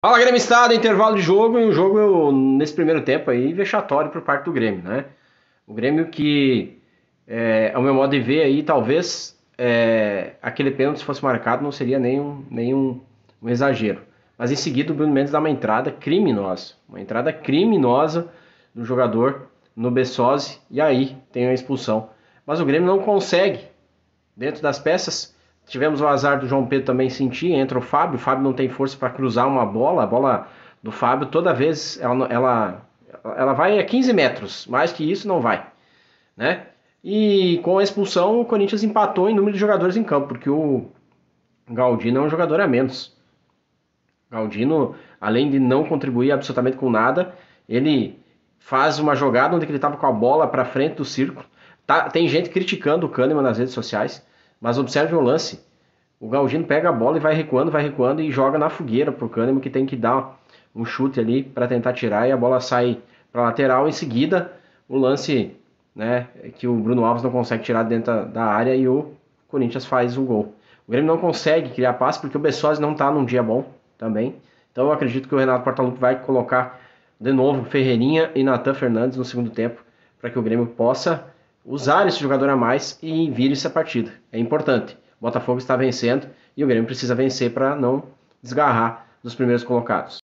Fala Grêmio Estado, intervalo de jogo e um jogo nesse primeiro tempo aí vexatório por parte do Grêmio, né? O Grêmio que, é, ao meu modo de ver aí, talvez é, aquele pênalti se fosse marcado não seria nenhum, nenhum um exagero. Mas em seguida o Bruno Mendes dá uma entrada criminosa, uma entrada criminosa do jogador no Bessose e aí tem a expulsão. Mas o Grêmio não consegue, dentro das peças, Tivemos o azar do João Pedro também sentir, entra o Fábio, o Fábio não tem força para cruzar uma bola, a bola do Fábio toda vez ela, ela, ela vai a 15 metros, mais que isso não vai, né? E com a expulsão, o Corinthians empatou em número de jogadores em campo, porque o Galdino é um jogador a menos. Galdino, além de não contribuir absolutamente com nada, ele faz uma jogada onde ele estava com a bola para frente do círculo. Tá, tem gente criticando o Kahneman nas redes sociais. Mas observe o lance. O Galdino pega a bola e vai recuando, vai recuando e joga na fogueira pro Kahneman que tem que dar um chute ali para tentar tirar e a bola sai para lateral. Em seguida, o lance né, que o Bruno Alves não consegue tirar dentro da área e o Corinthians faz o gol. O Grêmio não consegue criar passe porque o Bessose não está num dia bom também. Então eu acredito que o Renato Portaluppi vai colocar de novo Ferreirinha e Natan Fernandes no segundo tempo para que o Grêmio possa usar esse jogador a mais e vire essa partida. É importante. O Botafogo está vencendo e o Grêmio precisa vencer para não desgarrar dos primeiros colocados.